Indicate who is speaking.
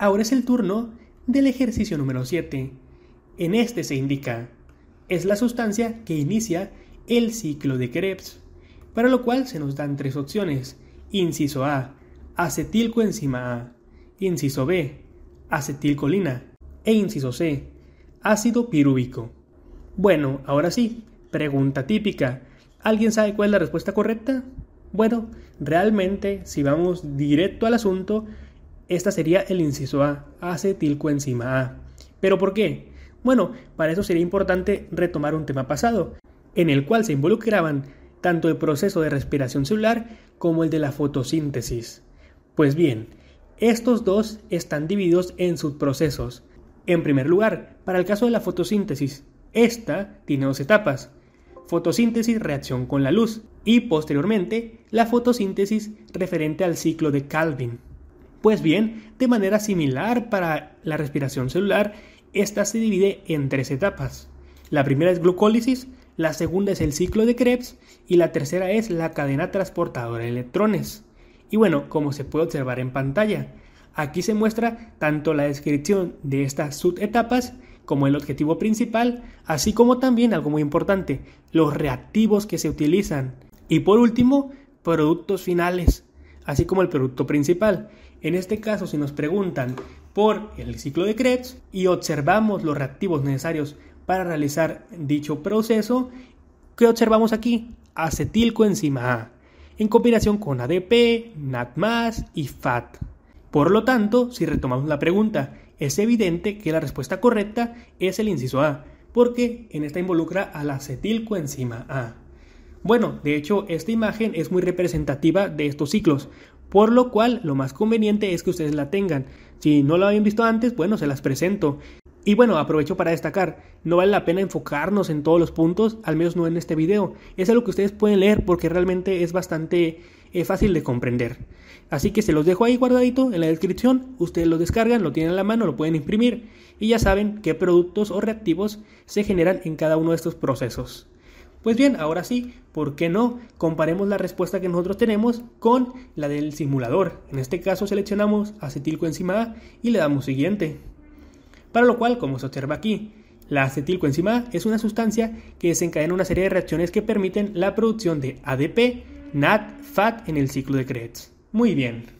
Speaker 1: Ahora es el turno del ejercicio número 7. En este se indica, es la sustancia que inicia el ciclo de Krebs, para lo cual se nos dan tres opciones. Inciso A, acetilcoenzima A. Inciso B, acetilcolina. E inciso C, ácido pirúvico. Bueno, ahora sí, pregunta típica. ¿Alguien sabe cuál es la respuesta correcta? Bueno, realmente, si vamos directo al asunto, esta sería el inciso A, acetilcoenzima A. ¿Pero por qué? Bueno, para eso sería importante retomar un tema pasado, en el cual se involucraban tanto el proceso de respiración celular como el de la fotosíntesis. Pues bien, estos dos están divididos en subprocesos. En primer lugar, para el caso de la fotosíntesis, esta tiene dos etapas. Fotosíntesis reacción con la luz y posteriormente la fotosíntesis referente al ciclo de Calvin. Pues bien, de manera similar para la respiración celular, esta se divide en tres etapas. La primera es glucólisis, la segunda es el ciclo de Krebs y la tercera es la cadena transportadora de electrones. Y bueno, como se puede observar en pantalla, aquí se muestra tanto la descripción de estas subetapas como el objetivo principal, así como también algo muy importante, los reactivos que se utilizan. Y por último, productos finales, así como el producto principal. En este caso, si nos preguntan por el ciclo de Krebs y observamos los reactivos necesarios para realizar dicho proceso, ¿qué observamos aquí? Acetilcoenzima A, en combinación con ADP, NADMAS y FAT. Por lo tanto, si retomamos la pregunta, es evidente que la respuesta correcta es el inciso A, porque en esta involucra al acetilcoenzima A. Bueno, de hecho, esta imagen es muy representativa de estos ciclos, por lo cual lo más conveniente es que ustedes la tengan. Si no la habían visto antes, bueno, se las presento. Y bueno, aprovecho para destacar, no vale la pena enfocarnos en todos los puntos, al menos no en este video. Es algo que ustedes pueden leer porque realmente es bastante eh, fácil de comprender. Así que se los dejo ahí guardadito en la descripción, ustedes lo descargan, lo tienen a la mano, lo pueden imprimir y ya saben qué productos o reactivos se generan en cada uno de estos procesos. Pues bien, ahora sí, ¿por qué no? Comparemos la respuesta que nosotros tenemos con la del simulador. En este caso seleccionamos acetilcoenzima A y le damos siguiente. Para lo cual, como se observa aquí, la acetilcoenzima A es una sustancia que desencadena una serie de reacciones que permiten la producción de ADP, NAT, FAT en el ciclo de Krebs. Muy bien.